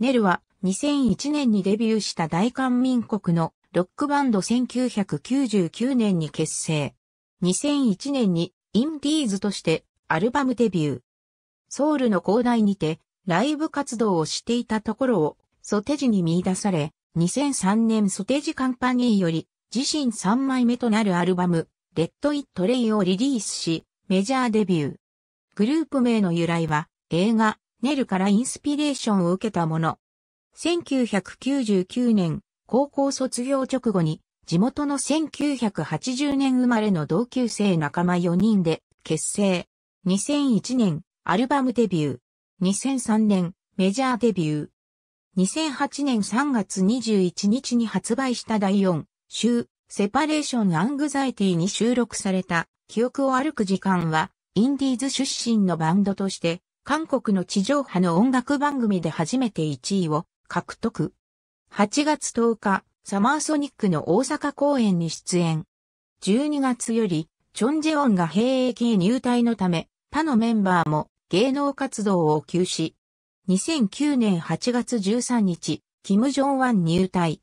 ネルは2001年にデビューした大韓民国のロックバンド1999年に結成。2001年にインディーズとしてアルバムデビュー。ソウルの広大にてライブ活動をしていたところをソテジに見出され、2003年ソテジカンパニーより自身3枚目となるアルバム、レッド・イット・レイをリリースし、メジャーデビュー。グループ名の由来は映画、ネルからインスピレーションを受けたもの。1999年、高校卒業直後に、地元の1980年生まれの同級生仲間4人で結成。2001年、アルバムデビュー。2003年、メジャーデビュー。2008年3月21日に発売した第4週、セパレーションアングザイティに収録された、記憶を歩く時間は、インディーズ出身のバンドとして、韓国の地上波の音楽番組で初めて1位を獲得。8月10日、サマーソニックの大阪公演に出演。12月より、チョンジェオンが兵役へ入隊のため、他のメンバーも芸能活動を休止。2009年8月13日、キム・ジョンワン入隊。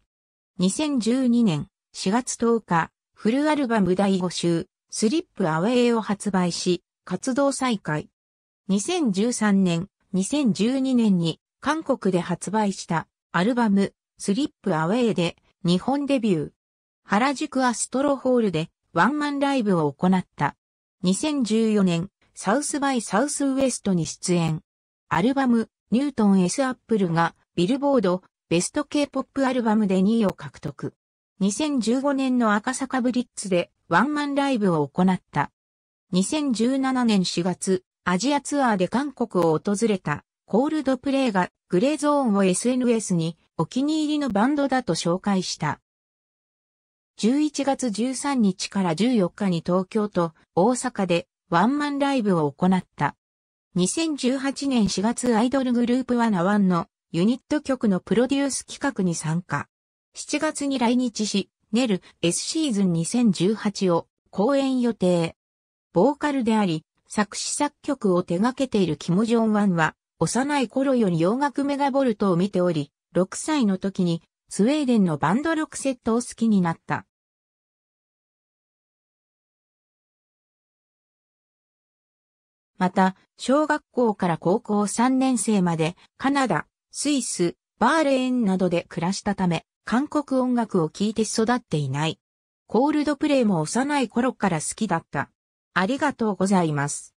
2012年4月10日、フルアルバム第5週、スリップアウェイを発売し、活動再開。2013年、2012年に韓国で発売したアルバムスリップアウェイで日本デビュー。原宿アストロホールでワンマンライブを行った。2014年、サウスバイサウスウエストに出演。アルバム、ニュートン S アップルがビルボードベスト K-POP アルバムで2位を獲得。2015年の赤坂ブリッツでワンマンライブを行った。2017年4月、アジアツアーで韓国を訪れたコールドプレイがグレーゾーンを SNS にお気に入りのバンドだと紹介した。11月13日から14日に東京と大阪でワンマンライブを行った。2018年4月アイドルグループワナワンのユニット曲のプロデュース企画に参加。7月に来日し、ネル S シーズン2018を公演予定。ボーカルであり、作詞作曲を手掛けているキム・ジョンワンは、幼い頃より洋楽メガボルトを見ており、6歳の時にスウェーデンのバンドロクセットを好きになった。また、小学校から高校3年生までカナダ、スイス、バーレーンなどで暮らしたため、韓国音楽を聴いて育っていない。コールドプレイも幼い頃から好きだった。ありがとうございます。